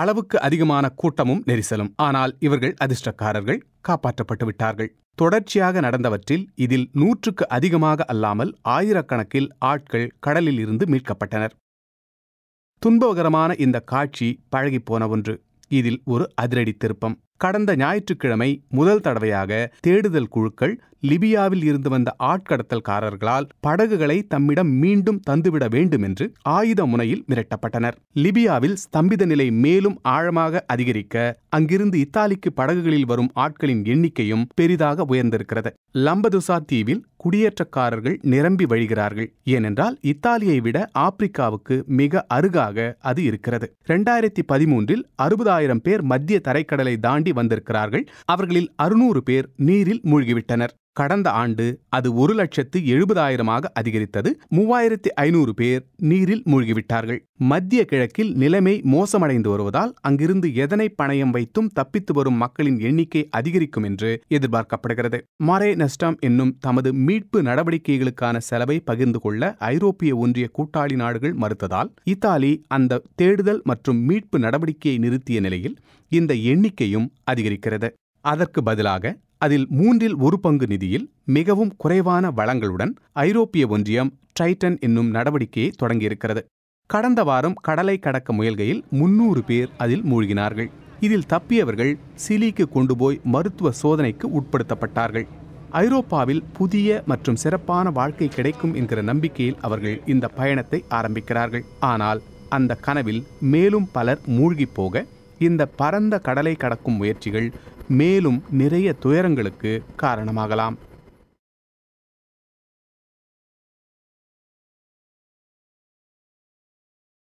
அளவுக்கு அதிகமான கூட்டமும் நெரிசலும் ஆனால் இவர்கள் அதிர்ஷ்டக்காரர்கள் காப்பாற்றப்பட்டு விட்டார்கள் தொடர்ச்சியாக நடந்தவற்றில் இதில் நூற்றுக்கு அதிகமாக அல்லாமல் ஆயிரக்கணக்கில் ஆட்கள் கடலில் இருந்து மீட்கப்பட்டனர் துன்பகரமான இந்த காட்சி பழகிப்போன ஒன்று இதில் ஒரு அதிரடி திருப்பம் கடந்த ஞாயிற்றுக்கிழமை முதல் தடவையாக தேடுதல் குழுக்கள் லிபியாவில் இருந்து வந்த ஆட்கடத்தல்காரர்களால் படகுகளை தம்மிடம் மீண்டும் தந்துவிட வேண்டும் என்று ஆயுத முனையில் மிரட்டப்பட்டனர் லிபியாவில் ஸ்தம்பித நிலை மேலும் ஆழமாக அதிகரிக்க அங்கிருந்து இத்தாலிக்கு படகுகளில் வரும் ஆட்களின் எண்ணிக்கையும் பெரிதாக உயர்ந்திருக்கிறது லம்பதுசா தீவில் குடியேற்றக்காரர்கள் நிரம்பி வழிகிறார்கள் ஏனென்றால் இத்தாலியை விட ஆப்பிரிக்காவுக்கு மிக அருகாக அது இருக்கிறது இரண்டாயிரத்தி பதிமூன்றில் அறுபதாயிரம் பேர் மத்திய தரைக்கடலை தாண்டி வந்திருக்கிறார்கள் அவர்களில் அறுநூறு பேர் நீரில் மூழ்கிவிட்டனர் கடந்த ஆண்டு அது ஒரு லட்சத்து எழுபதாயிரமாக அதிகரித்தது மூவாயிரத்தி ஐநூறு பேர் நீரில் மூழ்கிவிட்டார்கள் மத்திய கிழக்கில் நிலைமை மோசமடைந்து வருவதால் அங்கிருந்து எதனை பணயம் வைத்தும் தப்பித்து வரும் மக்களின் எண்ணிக்கை அதிகரிக்கும் என்று எதிர்பார்க்கப்படுகிறது மரே நெஸ்டாம் என்னும் தமது மீட்பு நடவடிக்கைகளுக்கான செலவை பகிர்ந்து கொள்ள ஐரோப்பிய ஒன்றிய கூட்டாளி நாடுகள் மறுத்ததால் இத்தாலி அந்த தேடுதல் மற்றும் மீட்பு நடவடிக்கையை நிறுத்திய நிலையில் இந்த எண்ணிக்கையும் அதிகரிக்கிறது அதற்கு பதிலாக அதில் மூன்றில் ஒரு பங்கு நிதியில் மிகவும் குறைவான வளங்களுடன் ஐரோப்பிய ஒன்றியம் டைட்டன் என்னும் நடவடிக்கையை தொடங்கியிருக்கிறது கடந்த வாரம் கடலை கடக்க முயல்கையில் முன்னூறு பேர் அதில் மூழ்கினார்கள் இதில் தப்பியவர்கள் சிலிக்கு கொண்டு போய் மருத்துவ சோதனைக்கு உட்படுத்தப்பட்டார்கள் ஐரோப்பாவில் புதிய மற்றும் சிறப்பான வாழ்க்கை கிடைக்கும் என்கிற நம்பிக்கையில் அவர்கள் இந்த பயணத்தை ஆரம்பிக்கிறார்கள் ஆனால் அந்த கனவில் மேலும் பலர் மூழ்கி போக இந்த பரந்த கடலை கடக்கும் முயற்சிகள் மேலும் நிறைய துயரங்களுக்கு காரணமாகலாம்